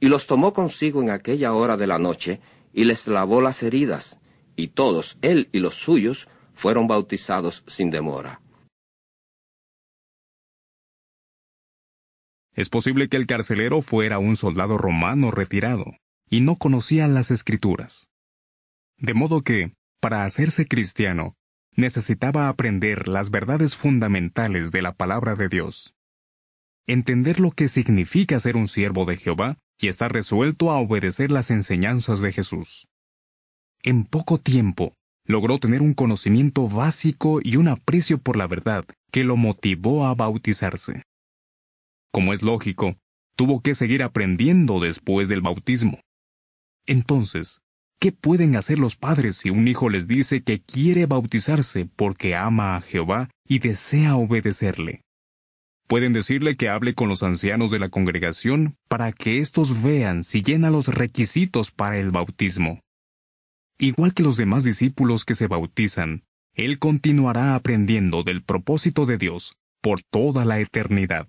y los tomó consigo en aquella hora de la noche, y les lavó las heridas, y todos, él y los suyos, fueron bautizados sin demora. Es posible que el carcelero fuera un soldado romano retirado, y no conocía las escrituras. De modo que, para hacerse cristiano, necesitaba aprender las verdades fundamentales de la palabra de Dios. Entender lo que significa ser un siervo de Jehová y está resuelto a obedecer las enseñanzas de Jesús. En poco tiempo, logró tener un conocimiento básico y un aprecio por la verdad que lo motivó a bautizarse. Como es lógico, tuvo que seguir aprendiendo después del bautismo. Entonces, ¿qué pueden hacer los padres si un hijo les dice que quiere bautizarse porque ama a Jehová y desea obedecerle? Pueden decirle que hable con los ancianos de la congregación para que éstos vean si llena los requisitos para el bautismo. Igual que los demás discípulos que se bautizan, él continuará aprendiendo del propósito de Dios por toda la eternidad.